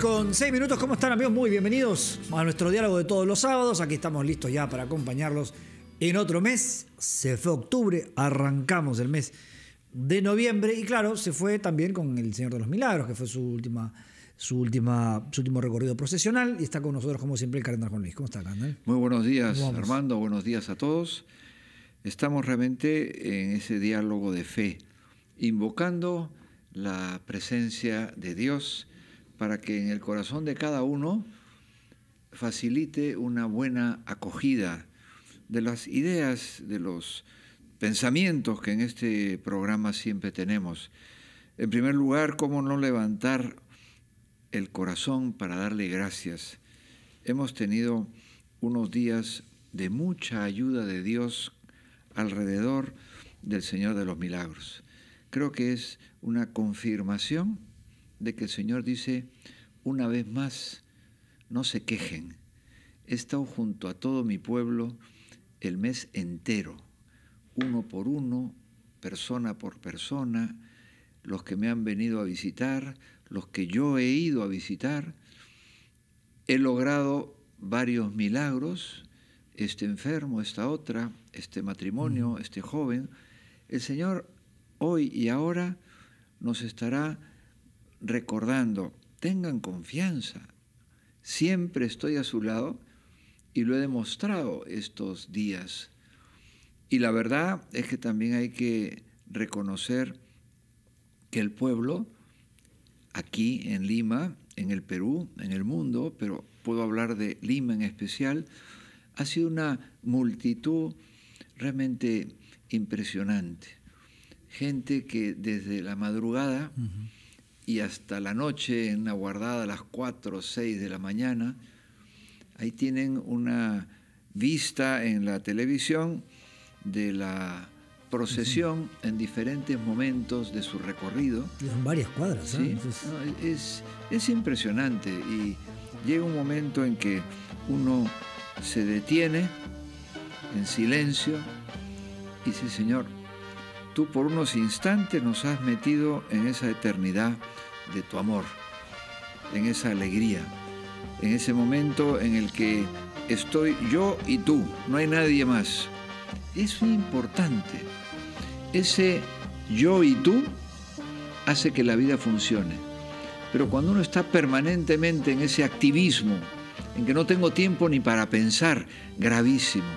con seis minutos. ¿Cómo están amigos? Muy bienvenidos a nuestro diálogo de todos los sábados. Aquí estamos listos ya para acompañarlos en otro mes. Se fue octubre, arrancamos el mes de noviembre y claro, se fue también con El Señor de los Milagros, que fue su última su, última, su último recorrido procesional y está con nosotros como siempre el Cardenal Juan Luis. ¿Cómo está, Cardenal? Muy buenos días, Armando, buenos días a todos. Estamos realmente en ese diálogo de fe, invocando la presencia de Dios para que en el corazón de cada uno facilite una buena acogida de las ideas, de los pensamientos que en este programa siempre tenemos. En primer lugar, ¿cómo no levantar el corazón para darle gracias? Hemos tenido unos días de mucha ayuda de Dios alrededor del Señor de los Milagros. Creo que es una confirmación de que el Señor dice, una vez más, no se quejen, he estado junto a todo mi pueblo el mes entero, uno por uno, persona por persona, los que me han venido a visitar, los que yo he ido a visitar, he logrado varios milagros, este enfermo, esta otra, este matrimonio, este joven, el Señor hoy y ahora nos estará recordando, tengan confianza, siempre estoy a su lado y lo he demostrado estos días. Y la verdad es que también hay que reconocer que el pueblo, aquí en Lima, en el Perú, en el mundo, pero puedo hablar de Lima en especial, ha sido una multitud realmente impresionante. Gente que desde la madrugada y hasta la noche en la guardada a las 4 o 6 de la mañana. Ahí tienen una vista en la televisión de la procesión en diferentes momentos de su recorrido. en varias cuadras, es, es impresionante y llega un momento en que uno se detiene en silencio y dice, Señor, tú por unos instantes nos has metido en esa eternidad de tu amor, en esa alegría, en ese momento en el que estoy yo y tú, no hay nadie más. Es importante. Ese yo y tú hace que la vida funcione. Pero cuando uno está permanentemente en ese activismo, en que no tengo tiempo ni para pensar, gravísimo,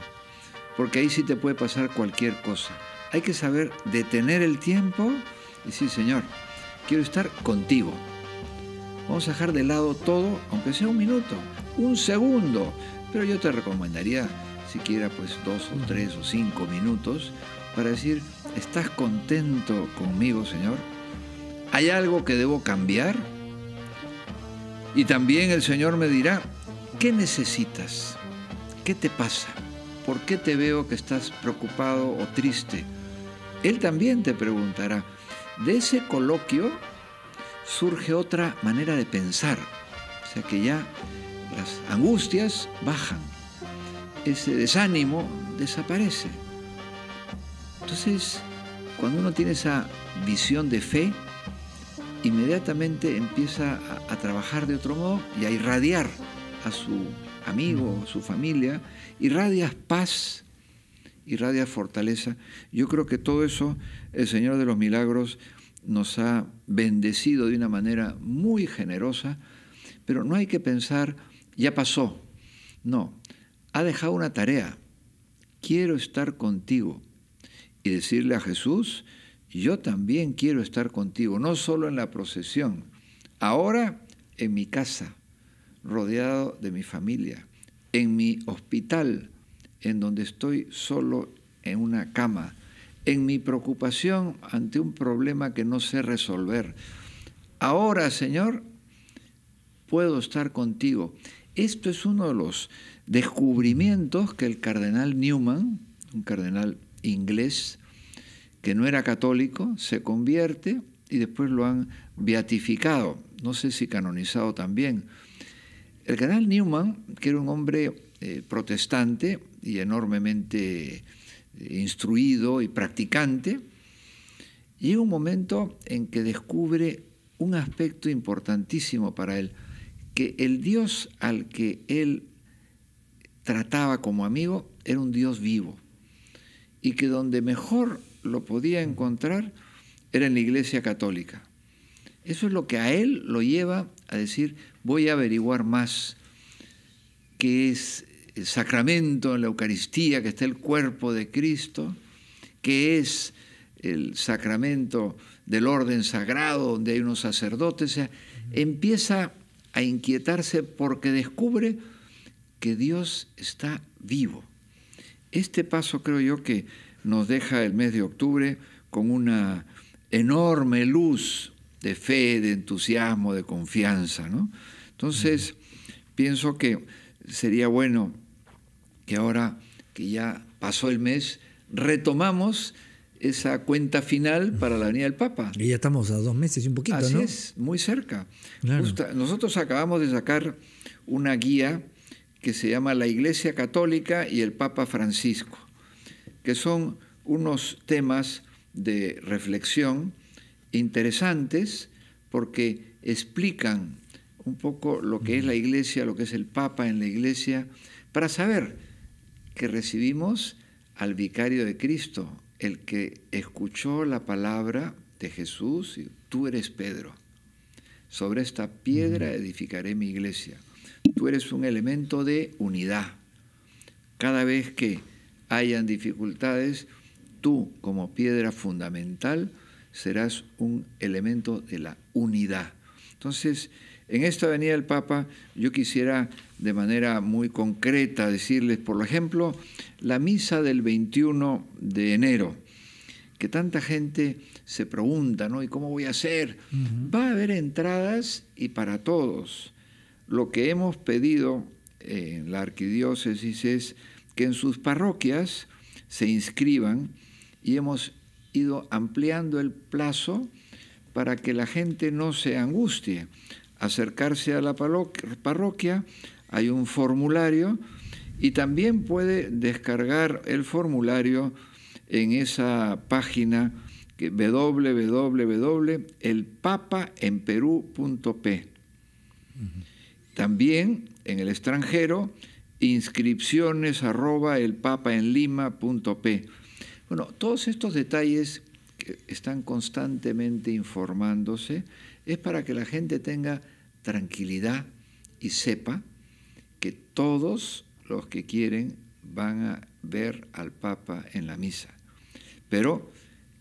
porque ahí sí te puede pasar cualquier cosa. Hay que saber detener el tiempo y decir, Señor, quiero estar contigo. Vamos a dejar de lado todo, aunque sea un minuto, un segundo. Pero yo te recomendaría siquiera pues dos o tres o cinco minutos para decir, ¿estás contento conmigo, Señor? ¿Hay algo que debo cambiar? Y también el Señor me dirá, ¿qué necesitas? ¿Qué te pasa? ¿Por qué te veo que estás preocupado o triste? Él también te preguntará, de ese coloquio surge otra manera de pensar, o sea que ya las angustias bajan, ese desánimo desaparece. Entonces, cuando uno tiene esa visión de fe, inmediatamente empieza a, trabajar de otro modo y a irradiar a su amigo, a su familia, irradias paz, irradia fortaleza. Yo creo que todo eso el Señor de los Milagros nos ha bendecido de una manera muy generosa, pero no hay que pensar, ya pasó. No, ha dejado una tarea. Quiero estar contigo. Y decirle a Jesús, yo también quiero estar contigo, no solo en la procesión, ahora en mi casa, rodeado de mi familia, en mi hospital, en donde estoy solo en una cama, en mi preocupación ante un problema que no sé resolver. Ahora, Señor, puedo estar contigo. Esto es uno de los descubrimientos que el cardenal Newman, un cardenal inglés que no era católico, se convierte y después lo han beatificado, no sé si canonizado también. El cardenal Newman, que era un hombre eh, protestante, y enormemente eh, instruido y practicante, llega un momento en que descubre un aspecto importantísimo para él, que el Dios al que él trataba como amigo era un Dios vivo y que donde mejor lo podía encontrar era en la Iglesia Católica. Eso es lo que a él lo lleva a decir, voy a averiguar más qué es el sacramento, la Eucaristía, que está el cuerpo de Cristo, que es el sacramento del orden sagrado, donde hay unos sacerdotes, empieza a inquietarse porque descubre que Dios está vivo. Este paso creo yo que nos deja el mes de octubre con una enorme luz de fe, de entusiasmo, de confianza. Entonces, pienso que sería bueno que ahora que ya pasó el mes, retomamos esa cuenta final para la venida del Papa. Y ya estamos a dos meses y un poquito, Así es, muy cerca. nosotros acabamos de sacar una guía que se llama La Iglesia Católica y el Papa Francisco, que son unos temas de reflexión interesantes porque explican un poco lo que es la Iglesia, lo que es el Papa en la Iglesia, para saber que recibimos al vicario de Cristo, el que escuchó la palabra de Jesús, y tú eres Pedro, sobre esta piedra edificaré mi iglesia. Tú eres un elemento de unidad. Cada vez que hayan dificultades, tú como piedra fundamental serás un elemento de la unidad. Entonces, en esta venida del Papa yo quisiera de manera muy concreta decirles, por ejemplo, la misa del 21 de enero, que tanta gente se pregunta, ¿no? ¿Y cómo voy a hacer? Va a haber entradas y para todos. Lo que hemos pedido en la arquidiócesis es que en sus parroquias se inscriban y hemos ido ampliando el plazo para que la gente no se angustie acercarse a la parroquia, hay un formulario y también puede descargar el formulario en esa página www.elpapaenperú.p. También en el extranjero, inscripciones arroba Bueno, todos estos detalles están constantemente informándose, es para que la gente tenga tranquilidad y sepa que todos los que quieren van a ver al Papa en la misa. Pero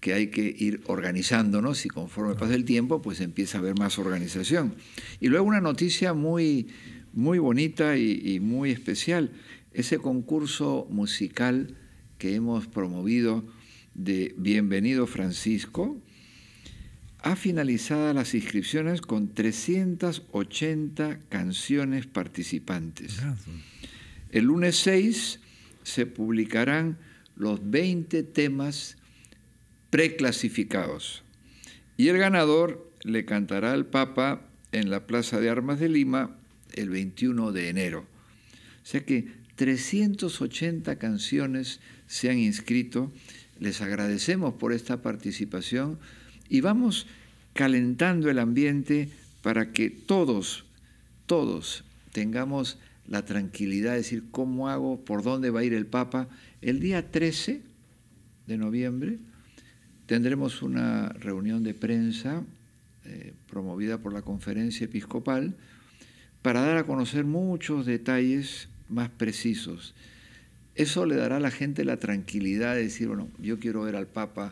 que hay que ir organizándonos y conforme pasa el tiempo, pues empieza a haber más organización. Y luego una noticia muy, muy bonita y, y muy especial, ese concurso musical que hemos promovido de Bienvenido Francisco, ha finalizado las inscripciones con 380 canciones participantes. Ah, el lunes 6 se publicarán los 20 temas preclasificados. Y el ganador le cantará al Papa en la Plaza de Armas de Lima el 21 de enero. O sea que 380 canciones se han inscrito. Les agradecemos por esta participación y vamos calentando el ambiente para que todos, todos tengamos la tranquilidad de decir cómo hago, por dónde va a ir el Papa. El día 13 de noviembre tendremos una reunión de prensa eh, promovida por la conferencia episcopal para dar a conocer muchos detalles más precisos. Eso le dará a la gente la tranquilidad de decir, bueno, yo quiero ver al Papa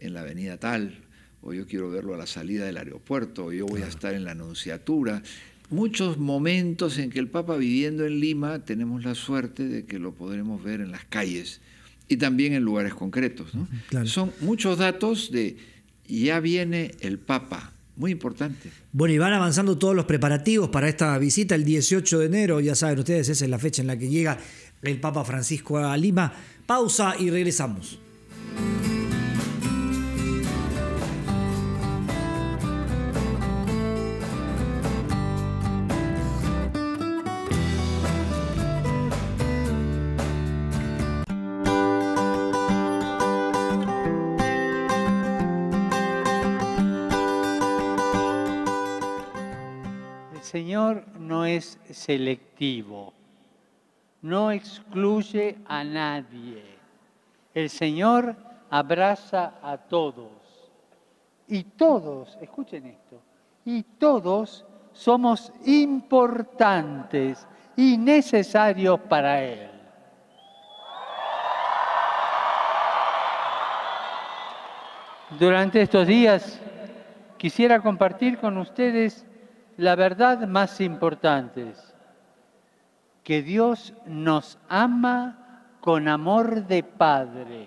en la avenida tal, o yo quiero verlo a la salida del aeropuerto, o yo voy a estar en la anunciatura. Muchos momentos en que el Papa viviendo en Lima tenemos la suerte de que lo podremos ver en las calles y también en lugares concretos. Son muchos datos de ya viene el Papa. Muy importante. Bueno, y van avanzando todos los preparativos para esta visita el 18 de enero, ya saben ustedes, esa es la fecha en la que llega el Papa Francisco a Lima. Pausa y regresamos. Señor no es selectivo, no excluye a nadie. El Señor abraza a todos. Y todos, escuchen esto, y todos somos importantes y necesarios para Él. Durante estos días quisiera compartir con ustedes la verdad más importante es que Dios nos ama con amor de Padre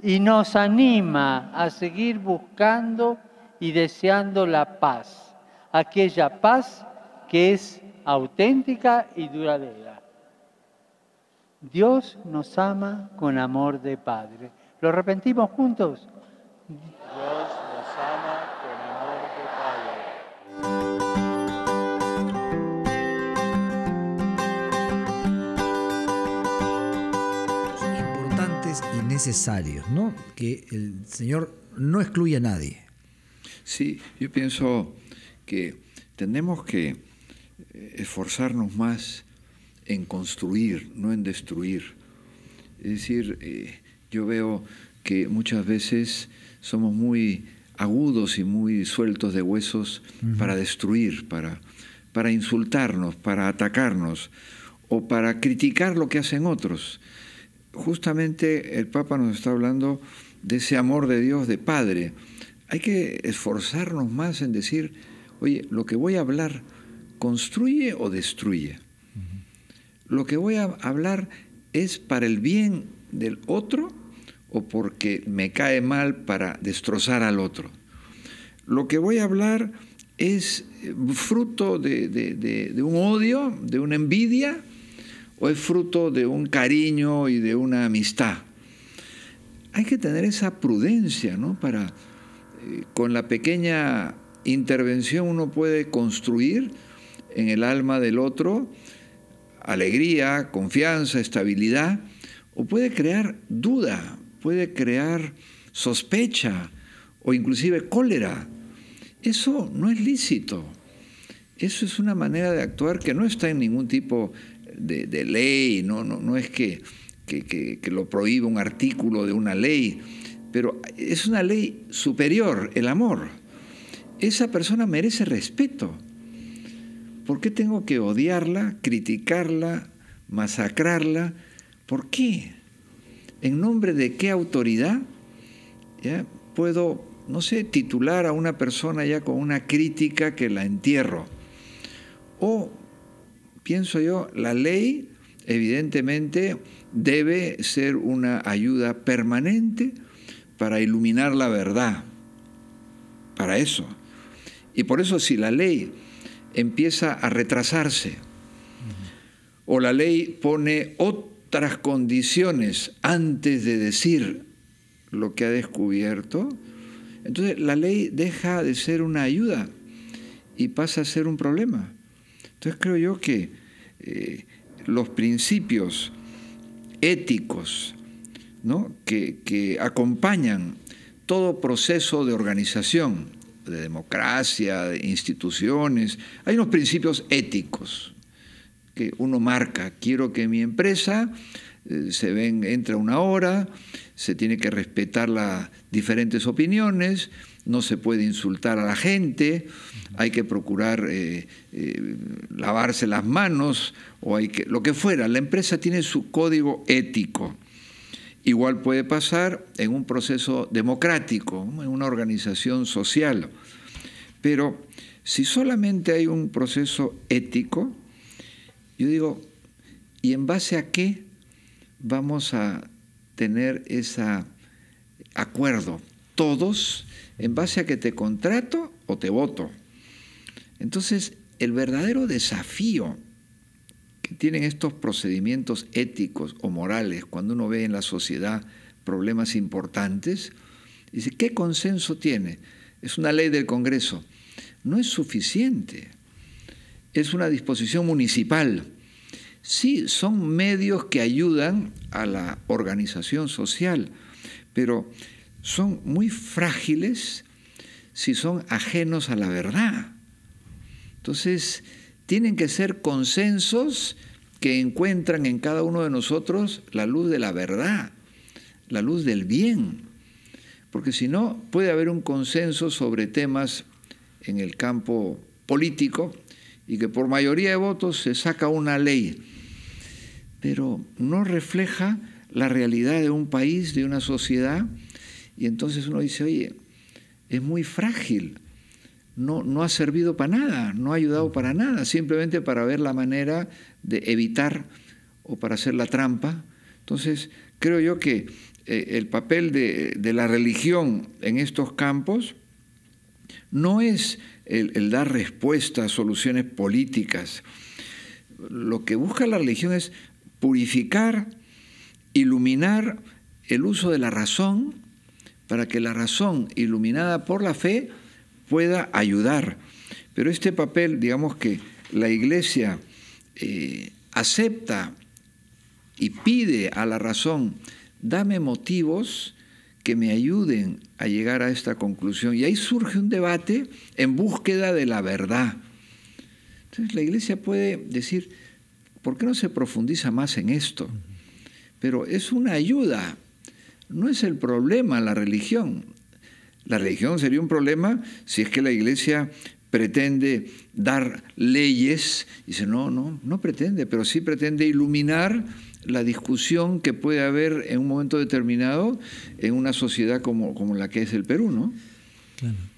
y nos anima a seguir buscando y deseando la paz, aquella paz que es auténtica y duradera. Dios nos ama con amor de Padre. ¿Lo arrepentimos juntos? necesarios, ¿no? Que el Señor no excluye a nadie. Sí, yo pienso que tenemos que eh, esforzarnos más en construir, no en destruir. Es decir, eh, yo veo que muchas veces somos muy agudos y muy sueltos de huesos para destruir, para, para insultarnos, para atacarnos o para criticar lo que hacen otros justamente el Papa nos está hablando de ese amor de Dios de Padre. Hay que esforzarnos más en decir, oye, lo que voy a hablar, ¿construye o destruye? Lo que voy a hablar es para el bien del otro o porque me cae mal para destrozar al otro. Lo que voy a hablar es fruto de un odio, de una envidia, o es fruto de un cariño y de una amistad. Hay que tener esa prudencia, ¿no? Para, eh, con la pequeña intervención uno puede construir en el alma del otro alegría, confianza, estabilidad, o puede crear duda, puede crear sospecha o inclusive cólera. Eso no es lícito. Eso es una manera de actuar que no está en ningún tipo de, ley, no, no, no es que, que, lo prohíba un artículo de una ley, pero es una ley superior, el amor. Esa persona merece respeto. ¿Por qué tengo que odiarla, criticarla, masacrarla? ¿Por qué? ¿En nombre de qué autoridad ya, puedo, no sé, titular a una persona ya con una crítica que la entierro? O pienso yo, la ley evidentemente debe ser una ayuda permanente para iluminar la verdad, para eso. Y por eso si la ley empieza a retrasarse o la ley pone otras condiciones antes de decir lo que ha descubierto, entonces la ley deja de ser una ayuda y pasa a ser un problema. Entonces creo yo que eh, los principios éticos que acompañan todo proceso de organización, de democracia, de instituciones, hay unos principios éticos que uno marca. Quiero que mi empresa eh, se ven, entra una hora, se tiene que respetar las diferentes opiniones, no se puede insultar a la gente, hay que procurar eh, eh, lavarse las manos o hay que, lo que fuera. La empresa tiene su código ético. Igual puede pasar en un proceso democrático, en una organización social. Pero si solamente hay un proceso ético, yo digo, ¿y en base a qué vamos a tener ese acuerdo, todos, en base a que te contrato o te voto. Entonces, el verdadero desafío que tienen estos procedimientos éticos o morales cuando uno ve en la sociedad problemas importantes, dice, ¿qué consenso tiene? Es una ley del Congreso. No es suficiente. Es una disposición municipal Sí, son medios que ayudan a la organización social, pero son muy frágiles si son ajenos a la verdad. Entonces, tienen que ser consensos que encuentran en cada uno de nosotros la luz de la verdad, la luz del bien. Porque si no, puede haber un consenso sobre temas en el campo político y que por mayoría de votos se saca una ley pero no refleja la realidad de un país, de una sociedad, y entonces uno dice, oye, es muy frágil, no, no ha servido para nada, no ha ayudado para nada, simplemente para ver la manera de evitar o para hacer la trampa. Entonces, creo yo que eh, el papel de, la religión en estos campos no es el, el dar respuesta a soluciones políticas. Lo que busca la religión es purificar, iluminar el uso de la razón, para que la razón iluminada por la fe pueda ayudar. Pero este papel, digamos que la Iglesia eh, acepta y pide a la razón, dame motivos que me ayuden a llegar a esta conclusión. Y ahí surge un debate en búsqueda de la verdad. Entonces la iglesia puede decir, ¿Por qué no se profundiza más en esto? Pero es una ayuda, no es el problema la religión. La religión sería un problema si es que la iglesia pretende dar leyes. Dice, no, no, no pretende, pero sí pretende iluminar la discusión que puede haber en un momento determinado en una sociedad como, como la que es el Perú, ¿no?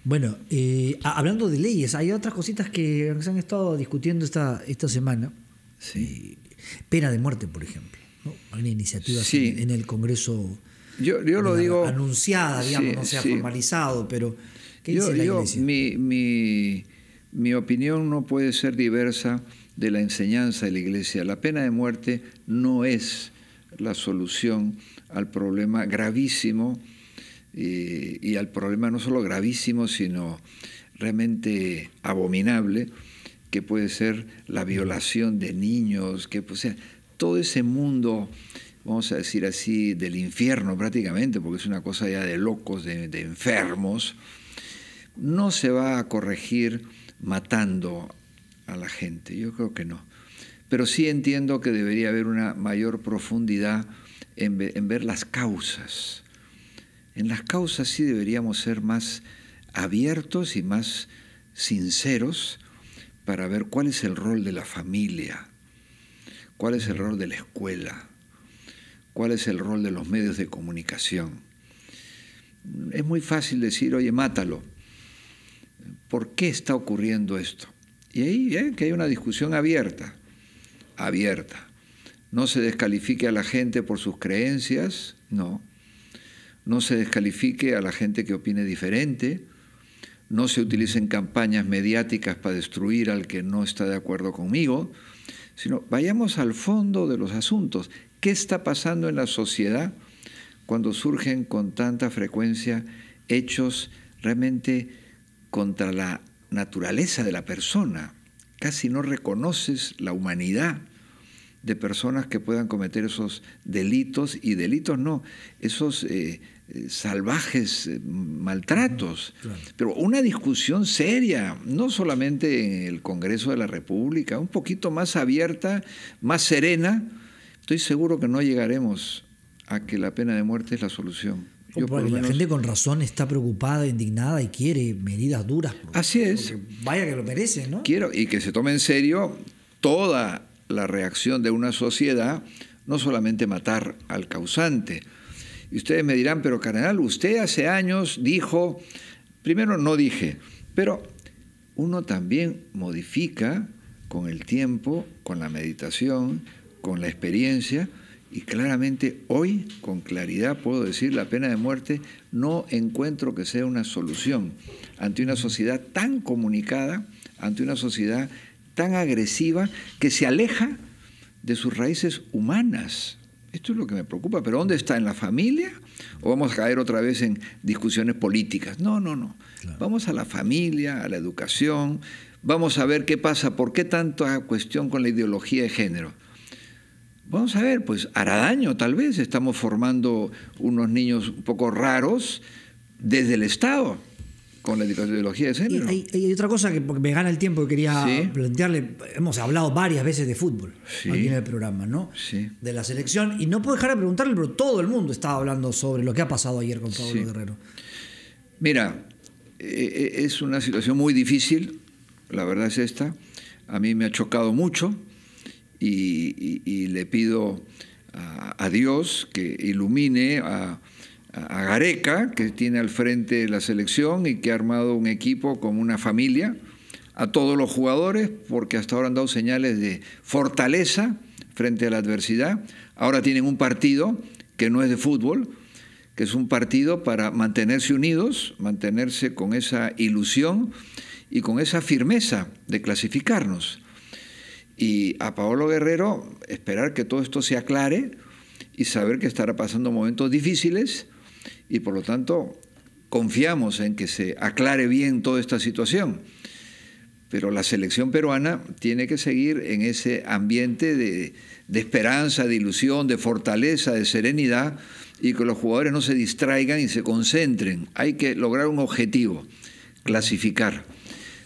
Bueno, eh, hablando de leyes, hay otras cositas que se han estado discutiendo esta, esta semana. Sí. Pena de muerte, por ejemplo. una iniciativa así en el Congreso yo, lo digo, anunciada, digamos, no se ha formalizado, pero ¿qué dice la yo, mi, opinión no puede ser diversa de la enseñanza de la Iglesia. La pena de muerte no es la solución al problema gravísimo eh, y al problema no solo gravísimo, sino realmente abominable que puede ser la violación de niños, que sea, todo ese mundo, vamos a decir así, del infierno prácticamente, porque es una cosa ya de locos, de, enfermos, no se va a corregir matando a la gente, yo creo que no. Pero sí entiendo que debería haber una mayor profundidad en ver las causas. En las causas sí deberíamos ser más abiertos y más sinceros para ver cuál es el rol de la familia, cuál es el rol de la escuela, cuál es el rol de los medios de comunicación. Es muy fácil decir, oye, mátalo. ¿Por qué está ocurriendo esto? Y ahí eh, que hay una discusión abierta, abierta. No se descalifique a la gente por sus creencias, no. No se descalifique a la gente que opine diferente, no se utilicen campañas mediáticas para destruir al que no está de acuerdo conmigo, sino vayamos al fondo de los asuntos. ¿Qué está pasando en la sociedad cuando surgen con tanta frecuencia hechos realmente contra la naturaleza de la persona? Casi no reconoces la humanidad de personas que puedan cometer esos delitos y delitos no, esos eh, eh, salvajes eh, maltratos. Pero una discusión seria, no solamente en el Congreso de la República, un poquito más abierta, más serena, estoy seguro que no llegaremos a que la pena de muerte es la solución. la gente con razón está preocupada, indignada y quiere medidas duras. Así es. Vaya que lo merece ¿no? Quiero, y que se tome en serio toda la reacción de una sociedad, no solamente matar al causante. Y ustedes me dirán, pero carnal, usted hace años dijo, primero no dije, pero uno también modifica con el tiempo, con la meditación, con la experiencia, y claramente hoy, con claridad, puedo decir, la pena de muerte no encuentro que sea una solución ante una sociedad tan comunicada, ante una sociedad tan agresiva que se aleja de sus raíces humanas. Esto es lo que me preocupa, pero ¿dónde está? ¿En la familia? ¿O vamos a caer otra vez en discusiones políticas? No, no, no. Vamos a la familia, a la educación, vamos a ver qué pasa, por qué tanta cuestión con la ideología de género. Vamos a ver, pues hará daño tal vez, estamos formando unos niños un poco raros desde el Estado con la ideología de género. Y, otra cosa que me gana el tiempo que quería plantearle, hemos hablado varias veces de fútbol aquí en el programa, ¿no? De la selección. Y no puedo dejar de preguntarle, pero todo el mundo estaba hablando sobre lo que ha pasado ayer con Pablo Guerrero. Mira, eh, eh, es una situación muy difícil, la verdad es esta. A mí me ha chocado mucho y, le pido a Dios que ilumine a a Gareca, que tiene al frente la selección y que ha armado un equipo como una familia, a todos los jugadores, porque hasta ahora han dado señales de fortaleza frente a la adversidad. Ahora tienen un partido que no es de fútbol, que es un partido para mantenerse unidos, mantenerse con esa ilusión y con esa firmeza de clasificarnos. Y a Paolo Guerrero esperar que todo esto se aclare y saber que estará pasando momentos difíciles, y por lo tanto confiamos en que se aclare bien toda esta situación. Pero la selección peruana tiene que seguir en ese ambiente de, de esperanza, de ilusión, de fortaleza, de serenidad y que los jugadores no se distraigan y se concentren. Hay que lograr un objetivo, clasificar.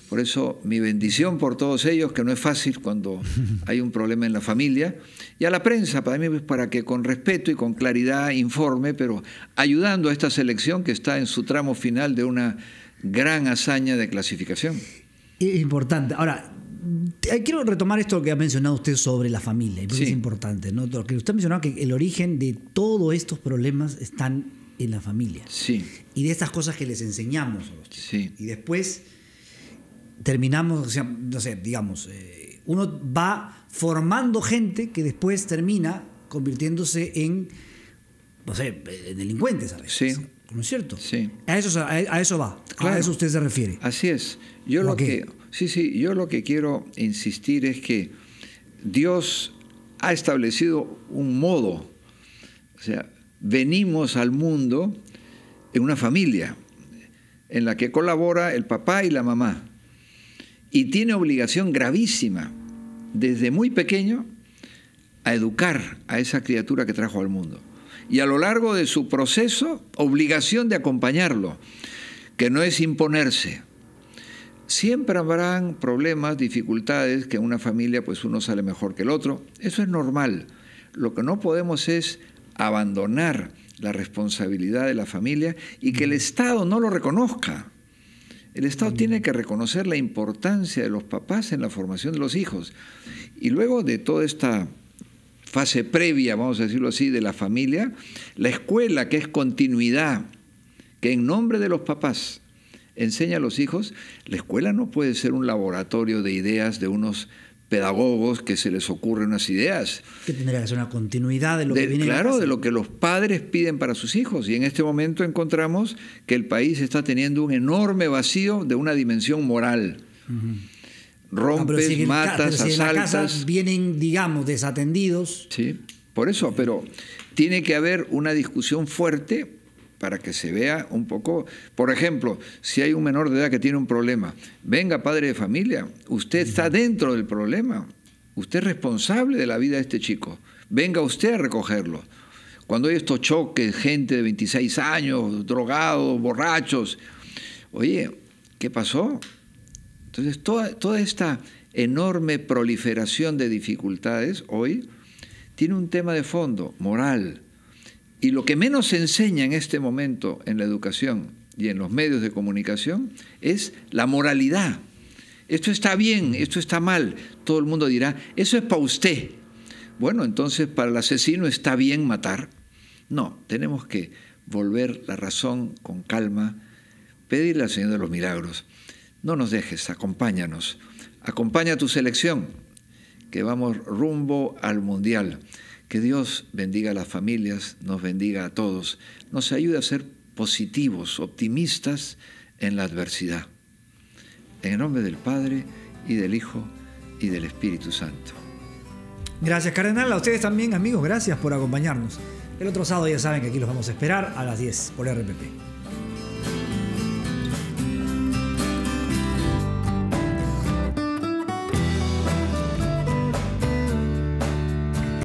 Por eso mi bendición por todos ellos, que no es fácil cuando hay un problema en la familia, y a la prensa, para mí, es pues, para que con respeto y con claridad informe, pero ayudando a esta selección que está en su tramo final de una gran hazaña de clasificación. Eh, importante. Ahora, eh, quiero retomar esto que ha mencionado usted sobre la familia, es importante, ¿no? Porque usted mencionaba que el origen de todos estos problemas están en la familia. Sí. Y de estas cosas que les enseñamos a los Sí. Y después terminamos, no sé, digamos, eh, uno va formando gente que después termina convirtiéndose en, no sé, eh, delincuentes a veces. ¿No es cierto? Sí. A eso, a, eso va, a eso usted se refiere. Así es. Yo lo que, sí, sí, yo lo que quiero insistir es que Dios ha establecido un modo. O sea, venimos al mundo en una familia en la que colabora el papá y la mamá y tiene obligación gravísima desde muy pequeño a educar a esa criatura que trajo al mundo. Y a lo largo de su proceso, obligación de acompañarlo, que no es imponerse. Siempre habrán problemas, dificultades, que en una familia pues uno sale mejor que el otro. Eso es normal. Lo que no podemos es abandonar la responsabilidad de la familia y que el Estado no lo reconozca. El Estado mm. tiene que reconocer la importancia de los papás en la formación de los hijos. Y luego de toda esta fase previa, vamos a decirlo así, de la familia, la escuela, que es continuidad, que en nombre de los papás enseña a los hijos, la escuela no puede ser un laboratorio de ideas de unos pedagogos que se les ocurren unas ideas. Que tendría que ser una continuidad de lo que viene. Claro, de lo que los padres piden para sus hijos. Y en este momento encontramos que el país está teniendo un enorme vacío de una dimensión moral. Rompes, matas, asaltas. vienen, digamos, desatendidos. Sí, por eso, pero tiene que haber una discusión fuerte para que se vea un poco, por ejemplo, si hay un menor de edad que tiene un problema, venga padre de familia, usted está dentro del problema, usted es responsable de la vida de este chico, venga usted a recogerlo. Cuando hay estos choques, gente de 26 años, drogados, borrachos, oye, ¿qué pasó? Entonces, toda, toda esta enorme proliferación de dificultades hoy tiene un tema de fondo, moral, y lo que menos se enseña en este momento en la educación y en los medios de comunicación es la moralidad. Esto está bien, esto está mal. Todo el mundo dirá, eso es para usted. Bueno, entonces para el asesino está bien matar. No, tenemos que volver la razón con calma, pedirle al Señor de los Milagros, no nos dejes, acompáñanos, acompaña tu selección, que vamos rumbo al Mundial. Que Dios bendiga a las familias, nos bendiga a todos, nos ayude a ser positivos, optimistas en la adversidad. En el nombre del Padre y del Hijo y del Espíritu Santo. Gracias, Cardenal. A ustedes también, amigos, gracias por acompañarnos. El otro sábado ya saben que aquí los vamos a esperar a las 10 por RPP.